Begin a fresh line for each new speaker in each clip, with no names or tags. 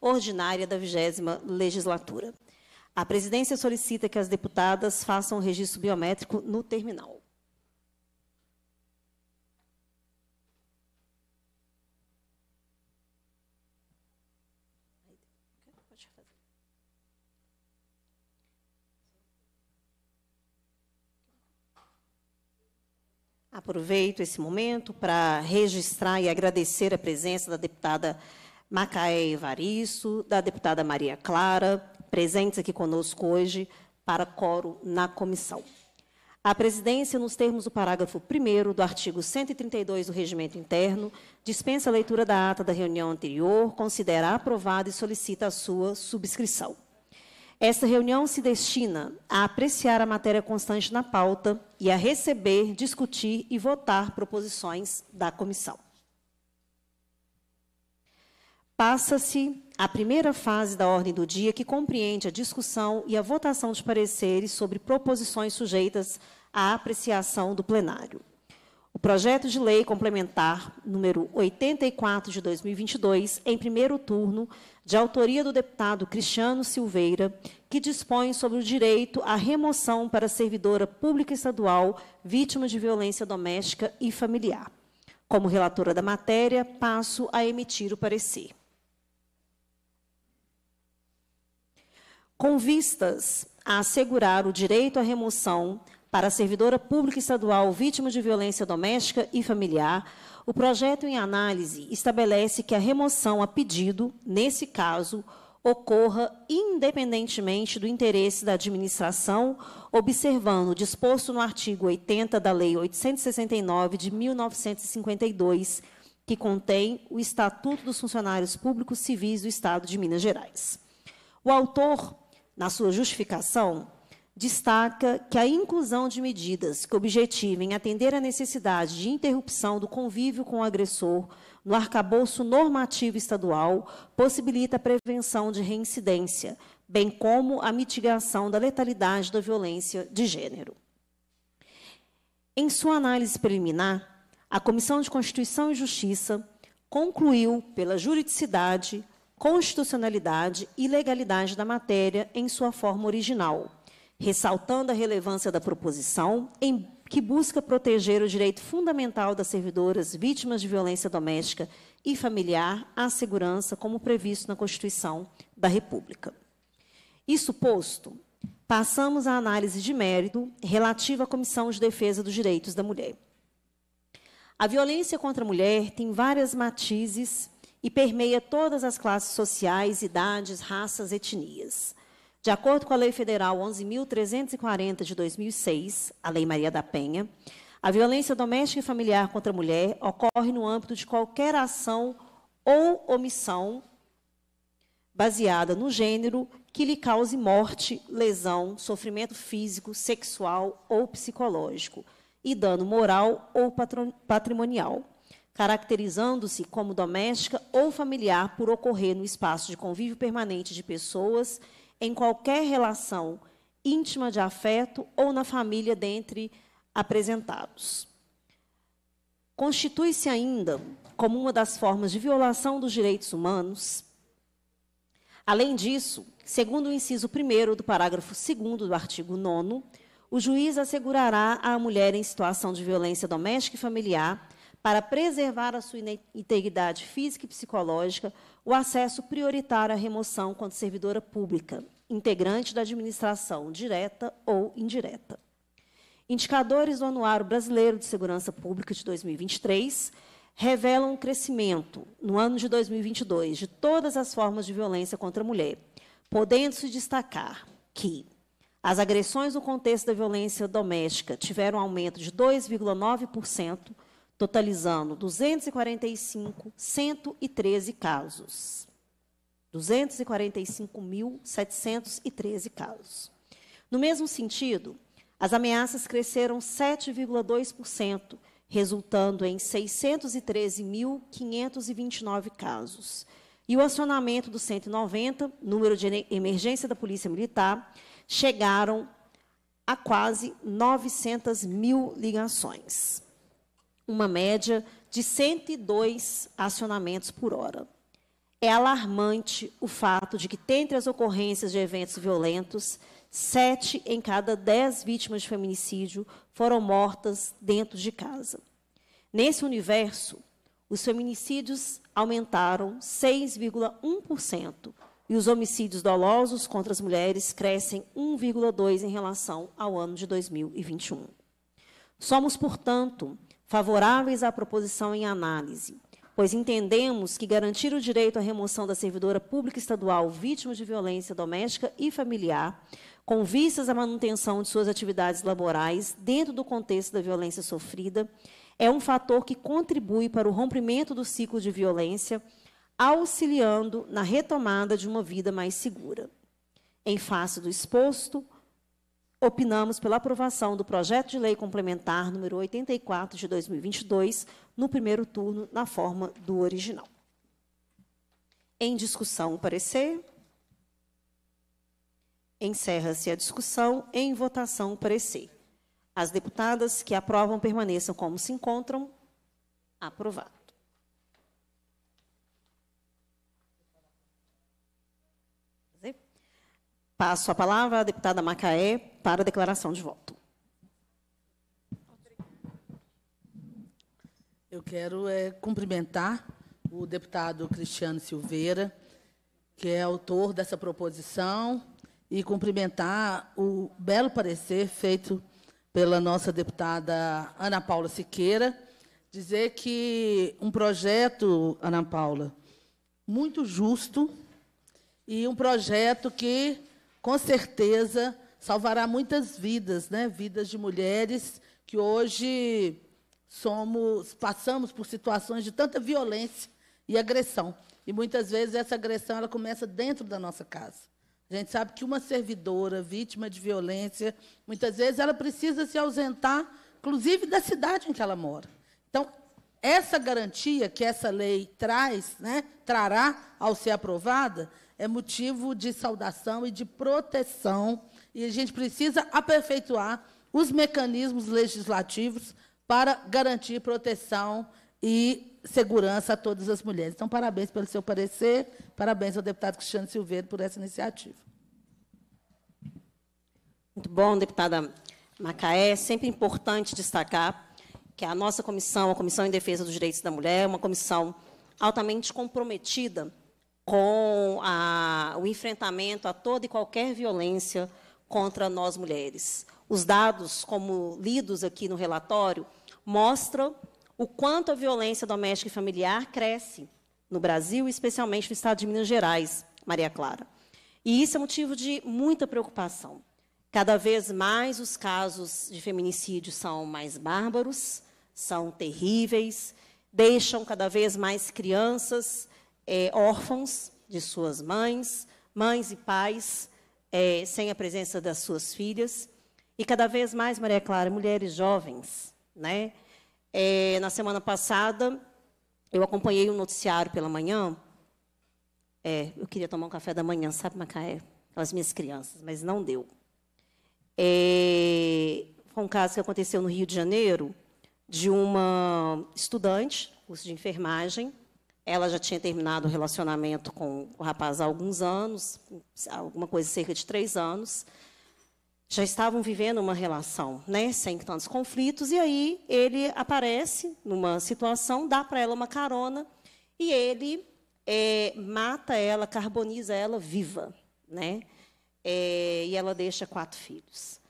ordinária da 20 legislatura. A presidência solicita que as deputadas façam o registro biométrico no terminal. Aproveito esse momento para registrar e agradecer a presença da deputada Macaé Evaristo, da deputada Maria Clara, presentes aqui conosco hoje para coro na comissão. A presidência, nos termos do parágrafo 1 do artigo 132 do Regimento Interno, dispensa a leitura da ata da reunião anterior, considera aprovada e solicita a sua subscrição. Esta reunião se destina a apreciar a matéria constante na pauta e a receber, discutir e votar proposições da comissão. Passa-se a primeira fase da ordem do dia, que compreende a discussão e a votação de pareceres sobre proposições sujeitas à apreciação do plenário. O projeto de lei complementar número 84 de 2022, em primeiro turno, de autoria do deputado Cristiano Silveira, que dispõe sobre o direito à remoção para servidora pública estadual vítima de violência doméstica e familiar. Como relatora da matéria, passo a emitir o parecer. com vistas a assegurar o direito à remoção para a servidora pública estadual vítima de violência doméstica e familiar, o projeto em análise estabelece que a remoção a pedido, nesse caso, ocorra independentemente do interesse da administração, observando o disposto no artigo 80 da Lei 869 de 1952, que contém o Estatuto dos Funcionários Públicos Civis do Estado de Minas Gerais. O autor na sua justificação, destaca que a inclusão de medidas que objetivem atender à necessidade de interrupção do convívio com o agressor no arcabouço normativo estadual possibilita a prevenção de reincidência, bem como a mitigação da letalidade da violência de gênero. Em sua análise preliminar, a Comissão de Constituição e Justiça concluiu pela juridicidade constitucionalidade e legalidade da matéria em sua forma original, ressaltando a relevância da proposição em, que busca proteger o direito fundamental das servidoras vítimas de violência doméstica e familiar à segurança, como previsto na Constituição da República. Isso posto, passamos à análise de mérito relativa à Comissão de Defesa dos Direitos da Mulher. A violência contra a mulher tem várias matizes e permeia todas as classes sociais, idades, raças, etnias. De acordo com a Lei Federal 11.340 de 2006, a Lei Maria da Penha, a violência doméstica e familiar contra a mulher ocorre no âmbito de qualquer ação ou omissão baseada no gênero que lhe cause morte, lesão, sofrimento físico, sexual ou psicológico e dano moral ou patrimonial caracterizando-se como doméstica ou familiar por ocorrer no espaço de convívio permanente de pessoas, em qualquer relação íntima de afeto ou na família dentre apresentados. Constitui-se ainda como uma das formas de violação dos direitos humanos. Além disso, segundo o inciso 1 do parágrafo 2 do artigo 9, o juiz assegurará à mulher em situação de violência doméstica e familiar para preservar a sua integridade física e psicológica, o acesso prioritário à remoção quanto servidora pública, integrante da administração direta ou indireta. Indicadores do Anuário Brasileiro de Segurança Pública de 2023 revelam um crescimento, no ano de 2022, de todas as formas de violência contra a mulher, podendo-se destacar que as agressões no contexto da violência doméstica tiveram um aumento de 2,9%, totalizando 245.113 casos. 245.713 casos. No mesmo sentido, as ameaças cresceram 7,2%, resultando em 613.529 casos. E o acionamento do 190, número de emergência da Polícia Militar, chegaram a quase 900 mil ligações uma média de 102 acionamentos por hora. É alarmante o fato de que, dentre as ocorrências de eventos violentos, sete em cada dez vítimas de feminicídio foram mortas dentro de casa. Nesse universo, os feminicídios aumentaram 6,1% e os homicídios dolosos contra as mulheres crescem 1,2% em relação ao ano de 2021. Somos, portanto, favoráveis à proposição em análise, pois entendemos que garantir o direito à remoção da servidora pública estadual vítima de violência doméstica e familiar, com vistas à manutenção de suas atividades laborais dentro do contexto da violência sofrida, é um fator que contribui para o rompimento do ciclo de violência, auxiliando na retomada de uma vida mais segura. Em face do exposto, opinamos pela aprovação do projeto de lei complementar número 84 de 2022 no primeiro turno na forma do original. Em discussão, o parecer. Encerra-se a discussão. Em votação, o parecer. As deputadas que aprovam permaneçam como se encontram. Aprovado. Passo a palavra à deputada Macaé para a declaração de voto.
Eu quero é, cumprimentar o deputado Cristiano Silveira, que é autor dessa proposição, e cumprimentar o belo parecer feito pela nossa deputada Ana Paula Siqueira, dizer que um projeto, Ana Paula, muito justo e um projeto que, com certeza, salvará muitas vidas, né? Vidas de mulheres que hoje somos, passamos por situações de tanta violência e agressão. E muitas vezes essa agressão ela começa dentro da nossa casa. A gente sabe que uma servidora vítima de violência, muitas vezes ela precisa se ausentar, inclusive da cidade em que ela mora. Então, essa garantia que essa lei traz, né, trará ao ser aprovada, é motivo de saudação e de proteção e a gente precisa aperfeiçoar os mecanismos legislativos para garantir proteção e segurança a todas as mulheres. Então, parabéns pelo seu parecer, parabéns ao deputado
Cristiano Silveira por essa iniciativa. Muito bom, deputada Macaé. É sempre importante destacar que a nossa comissão, a Comissão em Defesa dos Direitos da Mulher, é uma comissão altamente comprometida com a, o enfrentamento a toda e qualquer violência contra nós mulheres. Os dados, como lidos aqui no relatório, mostram o quanto a violência doméstica e familiar cresce no Brasil, especialmente no estado de Minas Gerais, Maria Clara. E isso é motivo de muita preocupação. Cada vez mais os casos de feminicídio são mais bárbaros, são terríveis, deixam cada vez mais crianças é, órfãos de suas mães, mães e pais é, sem a presença das suas filhas. E cada vez mais, Maria Clara, mulheres jovens. Né? É, na semana passada, eu acompanhei um noticiário pela manhã. É, eu queria tomar um café da manhã, sabe, Macaé? Com as minhas crianças, mas não deu. É, foi um caso que aconteceu no Rio de Janeiro de uma estudante, curso de enfermagem, ela já tinha terminado o relacionamento com o rapaz há alguns anos, alguma coisa cerca de três anos. Já estavam vivendo uma relação, né, sem tantos conflitos. E aí ele aparece numa situação, dá para ela uma carona e ele é, mata ela, carboniza ela viva, né? É, e ela deixa quatro filhos.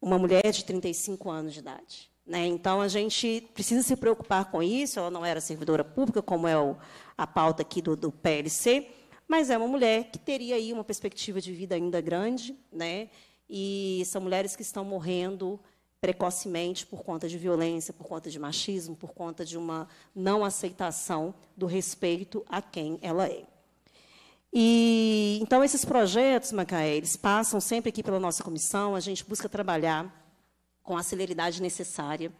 Uma mulher de 35 anos de idade. Né? Então, a gente precisa se preocupar com isso. Ela não era servidora pública, como é o, a pauta aqui do, do, PLC, mas é uma mulher que teria aí uma perspectiva de vida ainda grande. Né? E são mulheres que estão morrendo precocemente por conta de violência, por conta de machismo, por conta de uma não aceitação do respeito a quem ela é. E então esses projetos, Macaé, eles passam sempre aqui pela nossa comissão, a gente busca trabalhar com a celeridade necessária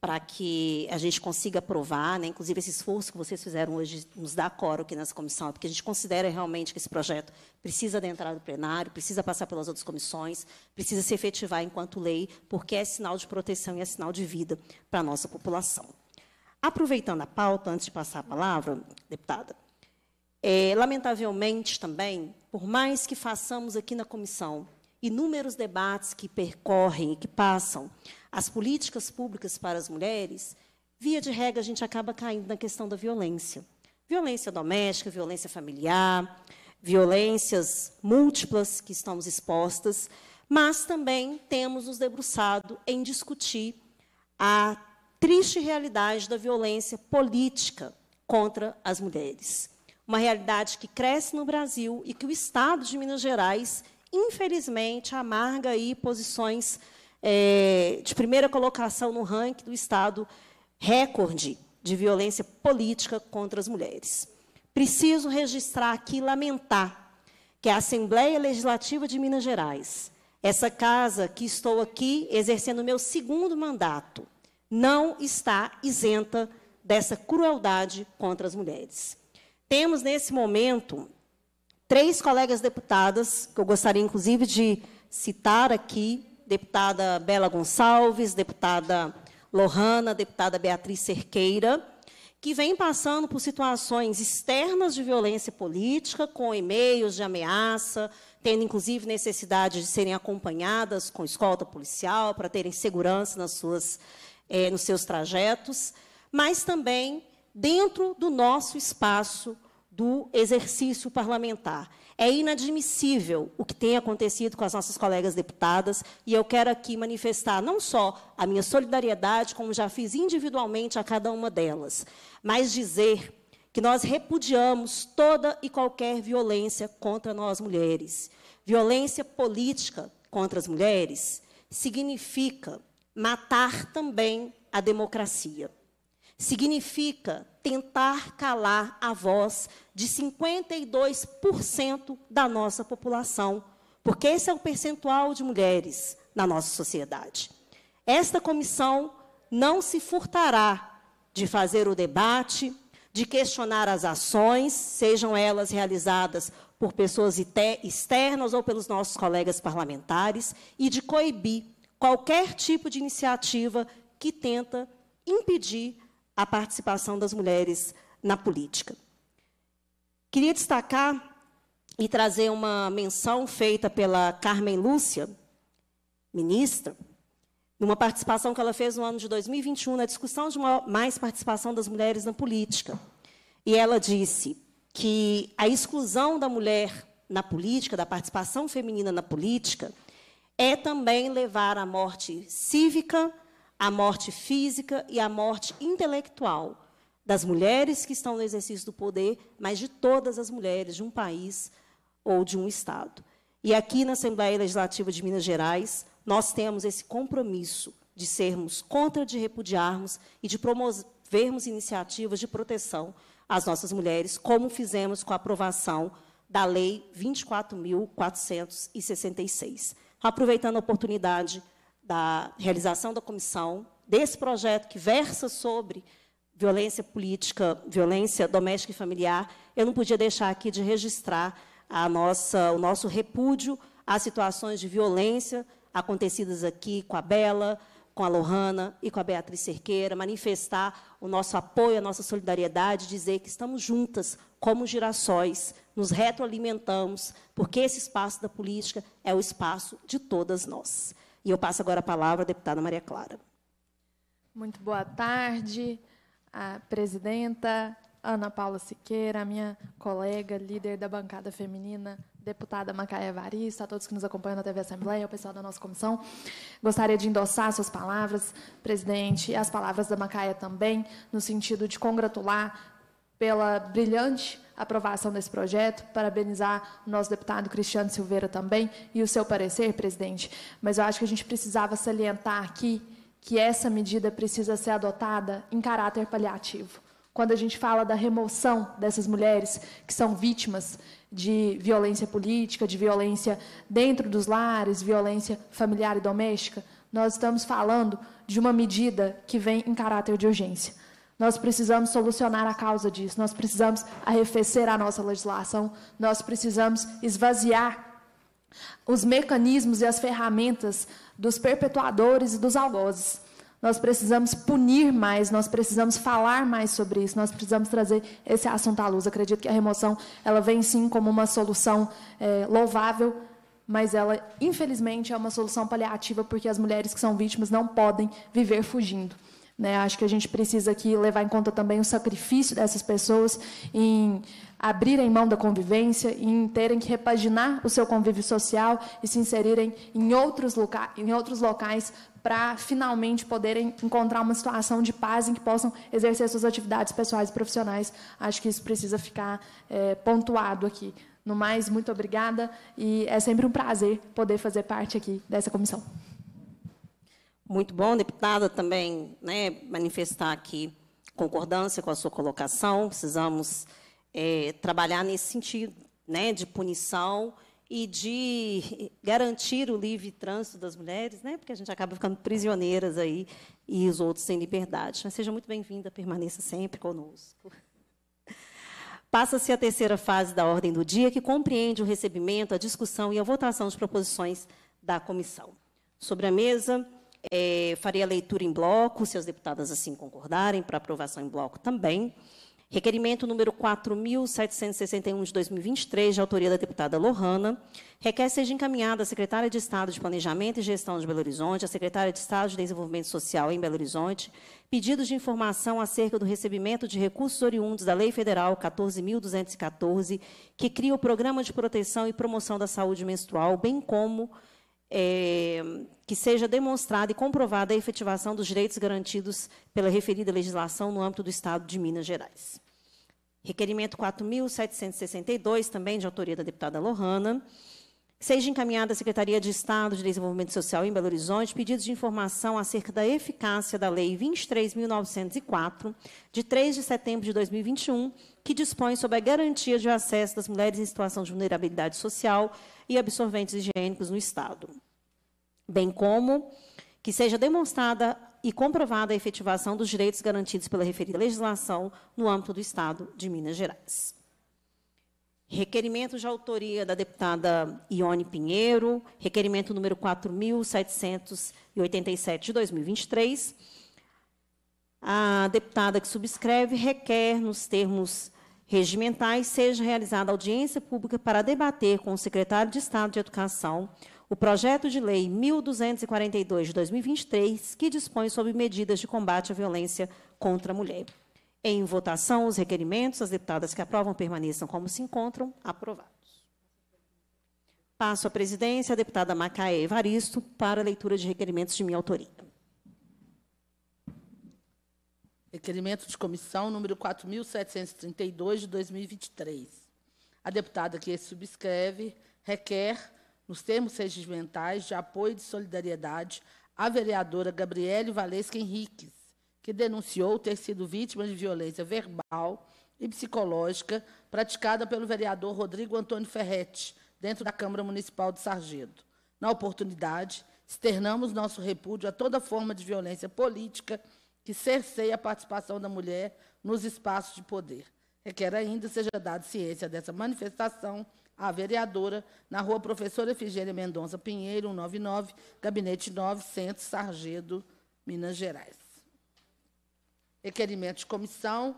para que a gente consiga aprovar, né? inclusive esse esforço que vocês fizeram hoje nos dá coro aqui nessa comissão, é porque a gente considera realmente que esse projeto precisa adentrar no plenário, precisa passar pelas outras comissões, precisa se efetivar enquanto lei, porque é sinal de proteção e é sinal de vida para a nossa população. Aproveitando a pauta, antes de passar a palavra, deputada, é, lamentavelmente também, por mais que façamos aqui na comissão inúmeros debates que percorrem e que passam as políticas públicas para as mulheres, via de regra a gente acaba caindo na questão da violência. Violência doméstica, violência familiar, violências múltiplas que estamos expostas, mas também temos nos debruçado em discutir a triste realidade da violência política contra as mulheres. Uma realidade que cresce no Brasil e que o Estado de Minas Gerais infelizmente, amarga aí posições é, de primeira colocação no ranking do Estado recorde de violência política contra as mulheres. Preciso registrar aqui e lamentar que a Assembleia Legislativa de Minas Gerais, essa casa que estou aqui exercendo meu segundo mandato, não está isenta dessa crueldade contra as mulheres. Temos, nesse momento, três colegas deputadas, que eu gostaria, inclusive, de citar aqui, deputada Bela Gonçalves, deputada Lohana, deputada Beatriz Cerqueira, que vem passando por situações externas de violência política, com e-mails de ameaça, tendo inclusive necessidade de serem acompanhadas com escolta policial para terem segurança nas suas, eh, nos seus trajetos, mas também dentro do nosso espaço do exercício parlamentar. É inadmissível o que tem acontecido com as nossas colegas deputadas, e eu quero aqui manifestar não só a minha solidariedade, como já fiz individualmente a cada uma delas, mas dizer que nós repudiamos toda e qualquer violência contra nós mulheres. Violência política contra as mulheres significa matar também a democracia. Significa tentar calar a voz de 52% da nossa população, porque esse é o percentual de mulheres na nossa sociedade. Esta comissão não se furtará de fazer o debate, de questionar as ações, sejam elas realizadas por pessoas externas ou pelos nossos colegas parlamentares, e de coibir qualquer tipo de iniciativa que tenta impedir a participação das mulheres na política. Queria destacar e trazer uma menção feita pela Carmen Lúcia, ministra, numa participação que ela fez no ano de 2021 na discussão de mais participação das mulheres na política. E ela disse que a exclusão da mulher na política, da participação feminina na política, é também levar à morte cívica a morte física e a morte intelectual das mulheres que estão no exercício do poder, mas de todas as mulheres de um país ou de um Estado. E aqui na Assembleia Legislativa de Minas Gerais, nós temos esse compromisso de sermos contra, de repudiarmos e de promovermos iniciativas de proteção às nossas mulheres, como fizemos com a aprovação da Lei 24.466. Aproveitando a oportunidade, da realização da comissão, desse projeto que versa sobre violência política, violência doméstica e familiar, eu não podia deixar aqui de registrar a nossa, o nosso repúdio às situações de violência acontecidas aqui com a Bela, com a Lohana e com a Beatriz Cerqueira, manifestar o nosso apoio, a nossa solidariedade, dizer que estamos juntas, como girassóis, nos retroalimentamos, porque esse espaço da política é o espaço de todas nós. E eu passo agora a palavra à deputada Maria Clara.
Muito boa tarde, a presidenta Ana Paula Siqueira, minha colega, líder da bancada feminina, deputada Macaia Varista, a todos que nos acompanham na TV Assembleia, ao pessoal da nossa comissão. Gostaria de endossar suas palavras, presidente, e as palavras da Macaia também, no sentido de congratular pela brilhante aprovação desse projeto, parabenizar o nosso deputado Cristiano Silveira também e o seu parecer, presidente. Mas eu acho que a gente precisava salientar aqui que essa medida precisa ser adotada em caráter paliativo. Quando a gente fala da remoção dessas mulheres que são vítimas de violência política, de violência dentro dos lares, violência familiar e doméstica, nós estamos falando de uma medida que vem em caráter de urgência. Nós precisamos solucionar a causa disso, nós precisamos arrefecer a nossa legislação, nós precisamos esvaziar os mecanismos e as ferramentas dos perpetuadores e dos algozes. Nós precisamos punir mais, nós precisamos falar mais sobre isso, nós precisamos trazer esse assunto à luz. Acredito que a remoção ela vem sim como uma solução é, louvável, mas ela infelizmente é uma solução paliativa porque as mulheres que são vítimas não podem viver fugindo. Né? Acho que a gente precisa aqui levar em conta também o sacrifício dessas pessoas em abrirem mão da convivência, em terem que repaginar o seu convívio social e se inserirem em outros, loca em outros locais para finalmente poderem encontrar uma situação de paz em que possam exercer suas atividades pessoais e profissionais. Acho que isso precisa ficar é, pontuado aqui. No mais, muito obrigada e é sempre um prazer poder fazer parte aqui dessa comissão.
Muito bom, deputada, também né, manifestar aqui concordância com a sua colocação. Precisamos é, trabalhar nesse sentido né, de punição e de garantir o livre trânsito das mulheres, né, porque a gente acaba ficando prisioneiras aí e os outros sem liberdade. Mas seja muito bem-vinda, permaneça sempre conosco. Passa-se a terceira fase da ordem do dia, que compreende o recebimento, a discussão e a votação de proposições da comissão. Sobre a mesa, é, farei a leitura em bloco, se as deputadas assim concordarem, para aprovação em bloco também. Requerimento número 4.761 de 2023, de autoria da deputada Lohana, requer seja encaminhada à secretária de Estado de Planejamento e Gestão de Belo Horizonte, à secretária de Estado de Desenvolvimento Social em Belo Horizonte, pedidos de informação acerca do recebimento de recursos oriundos da Lei Federal 14.214, que cria o Programa de Proteção e Promoção da Saúde Menstrual, bem como é, que seja demonstrada e comprovada a efetivação dos direitos garantidos pela referida legislação no âmbito do Estado de Minas Gerais. Requerimento 4.762, também de autoria da deputada Lohana, seja encaminhada à Secretaria de Estado de Desenvolvimento Social em Belo Horizonte pedidos de informação acerca da eficácia da Lei 23.904, de 3 de setembro de 2021, que dispõe sobre a garantia de acesso das mulheres em situação de vulnerabilidade social e absorventes higiênicos no Estado, bem como que seja demonstrada e comprovada a efetivação dos direitos garantidos pela referida legislação no âmbito do Estado de Minas Gerais. Requerimento de autoria da deputada Ione Pinheiro, requerimento número 4.787 de 2023. A deputada que subscreve requer, nos termos regimentais, seja realizada audiência pública para debater com o secretário de Estado de Educação o projeto de lei 1242 de 2023, que dispõe sobre medidas de combate à violência contra a mulher. Em votação, os requerimentos, as deputadas que aprovam permaneçam como se encontram, aprovados. Passo à presidência a deputada Macaé Evaristo para a leitura de requerimentos de minha autoria. Requerimento de comissão
número 4732 de 2023. A deputada que subscreve requer, nos termos regimentais de apoio e de solidariedade, à vereadora Gabriele Valesca Henriques, que denunciou ter sido vítima de violência verbal e psicológica praticada pelo vereador Rodrigo Antônio Ferretti, dentro da Câmara Municipal de Sargento. Na oportunidade, externamos nosso repúdio a toda forma de violência política e que cerceia a participação da mulher nos espaços de poder. Requer ainda seja dada ciência dessa manifestação à vereadora na rua Professora Efigênia Mendonça Pinheiro, 199, gabinete 900 Sargedo, Minas Gerais. Requerimento de comissão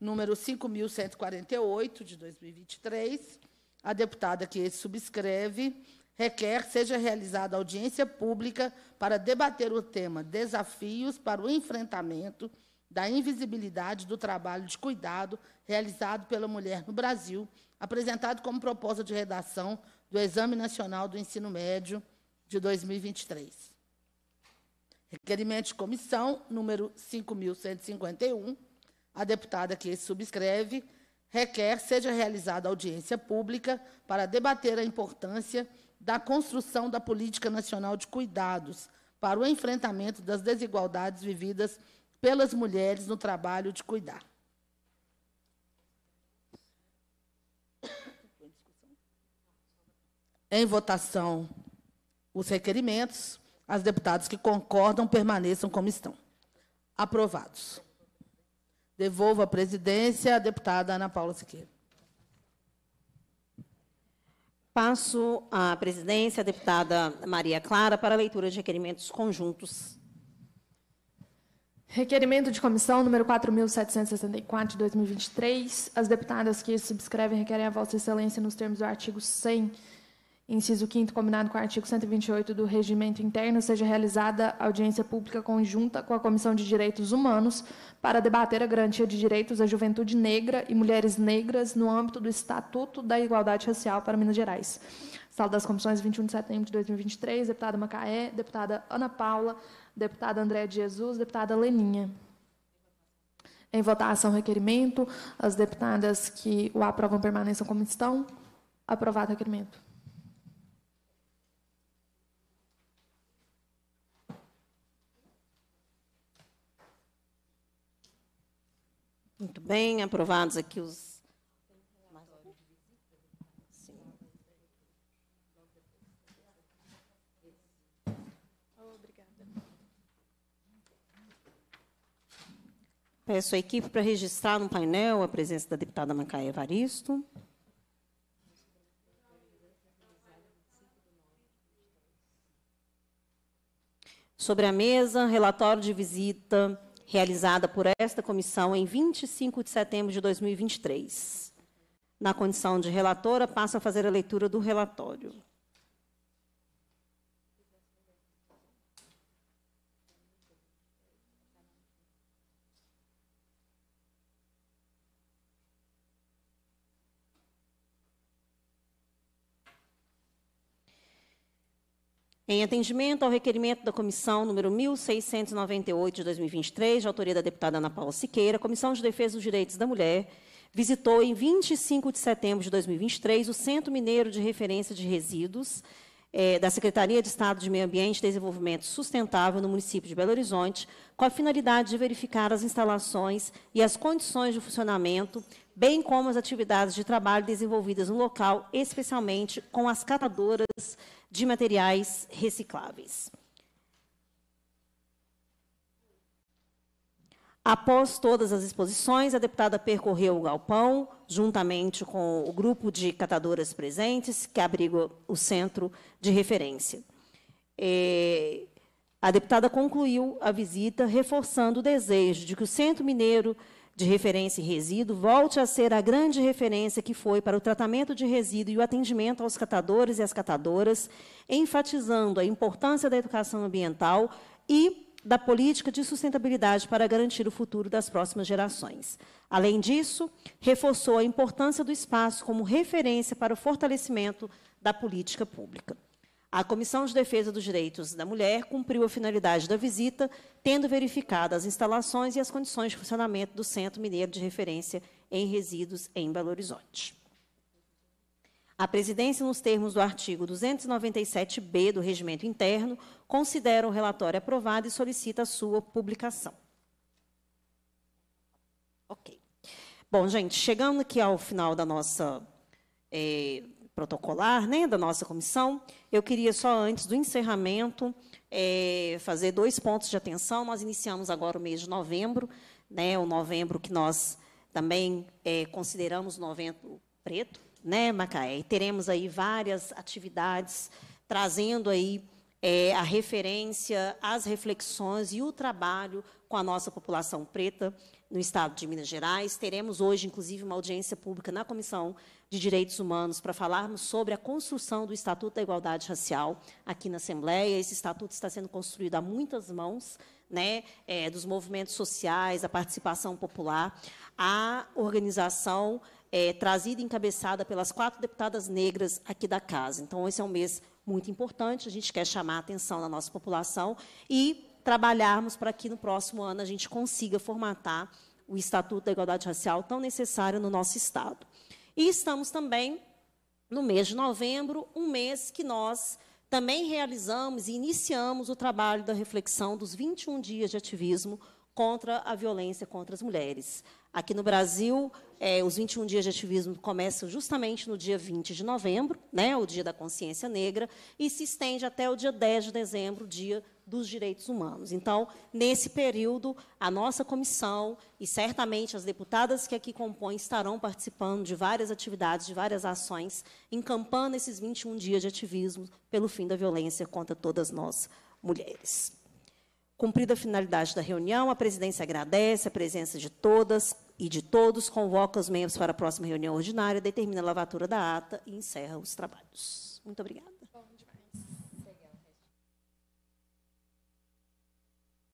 número 5148 de 2023. A deputada que esse subscreve requer seja realizada audiência pública para debater o tema Desafios para o enfrentamento da invisibilidade do trabalho de cuidado realizado pela mulher no Brasil, apresentado como proposta de redação do Exame Nacional do Ensino Médio de 2023. Requerimento de comissão número 5151. A deputada que subscreve requer seja realizada audiência pública para debater a importância da construção da Política Nacional de Cuidados para o enfrentamento das desigualdades vividas pelas mulheres no trabalho de cuidar. Em votação, os requerimentos, as deputadas que concordam permaneçam como estão. Aprovados. Devolvo a presidência à deputada Ana Paula Siqueira.
Passo à presidência, a deputada Maria Clara, para a leitura de requerimentos conjuntos.
Requerimento de comissão número 4.764 de 2023. As deputadas que subscrevem requerem a Vossa Excelência nos termos do artigo 100 inciso 5 combinado com o artigo 128 do Regimento Interno, seja realizada audiência pública conjunta com a Comissão de Direitos Humanos para debater a garantia de direitos à juventude negra e mulheres negras no âmbito do Estatuto da Igualdade Racial para Minas Gerais. Sala das Comissões, 21 de setembro de 2023, deputada Macaé, deputada Ana Paula, deputada André de Jesus, deputada Leninha. Em votação, requerimento. As deputadas que o aprovam permaneçam como estão. Aprovado o
requerimento.
Muito bem, aprovados aqui os. Peço à equipe para registrar no painel a presença da deputada Macaé Evaristo. Sobre a mesa, relatório de visita realizada por esta comissão em 25 de setembro de 2023. Na condição de relatora, passo a fazer a leitura do relatório. Em atendimento ao requerimento da comissão número 1698 de 2023, de autoria da deputada Ana Paula Siqueira, a Comissão de Defesa dos Direitos da Mulher visitou em 25 de setembro de 2023 o Centro Mineiro de Referência de Resíduos eh, da Secretaria de Estado de Meio Ambiente e Desenvolvimento Sustentável no município de Belo Horizonte, com a finalidade de verificar as instalações e as condições de funcionamento, bem como as atividades de trabalho desenvolvidas no local, especialmente com as catadoras de materiais recicláveis. Após todas as exposições, a deputada percorreu o galpão, juntamente com o grupo de catadoras presentes, que abriga o centro de referência. É, a deputada concluiu a visita reforçando o desejo de que o Centro Mineiro de referência em resíduo volte a ser a grande referência que foi para o tratamento de resíduo e o atendimento aos catadores e às catadoras, enfatizando a importância da educação ambiental e da política de sustentabilidade para garantir o futuro das próximas gerações. Além disso, reforçou a importância do espaço como referência para o fortalecimento da política pública. A Comissão de Defesa dos Direitos da Mulher cumpriu a finalidade da visita, tendo verificado as instalações e as condições de funcionamento do Centro Mineiro de Referência em Resíduos em Belo Horizonte. A presidência, nos termos do artigo 297-B do Regimento Interno, considera o relatório aprovado e solicita a sua publicação. Ok. Bom, gente, chegando aqui ao final da nossa eh, protocolar né, da nossa comissão, eu queria só antes do encerramento é, fazer dois pontos de atenção. Nós iniciamos agora o mês de novembro, né, o novembro que nós também é, consideramos novembro preto, né, Macaé? E teremos aí várias atividades trazendo aí é, a referência, as reflexões e o trabalho com a nossa população preta no estado de Minas Gerais. Teremos hoje, inclusive, uma audiência pública na Comissão de Direitos Humanos para falarmos sobre a construção do Estatuto da Igualdade Racial aqui na Assembleia. Esse estatuto está sendo construído a muitas mãos, né, é, dos movimentos sociais, a participação popular, a organização é, trazida e encabeçada pelas quatro deputadas negras aqui da casa. Então, esse é um mês muito importante, a gente quer chamar a atenção da nossa população e trabalharmos para que no próximo ano a gente consiga formatar o Estatuto da Igualdade Racial tão necessário no nosso Estado. E estamos também no mês de novembro, um mês que nós também realizamos e iniciamos o trabalho da reflexão dos 21 dias de ativismo contra a violência contra as mulheres. Aqui no Brasil, é, os 21 dias de ativismo começam justamente no dia 20 de novembro, né, o Dia da Consciência Negra, e se estende até o dia 10 de dezembro, Dia dos direitos humanos. Então, nesse período, a nossa comissão, e certamente as deputadas que aqui compõem estarão participando de várias atividades, de várias ações, encampando esses 21 dias de ativismo pelo fim da violência contra todas nós mulheres. Cumprida a finalidade da reunião, a presidência agradece a presença de todas e de todos, convoca os membros para a próxima reunião ordinária, determina a lavatura da ata e encerra os trabalhos. Muito obrigada.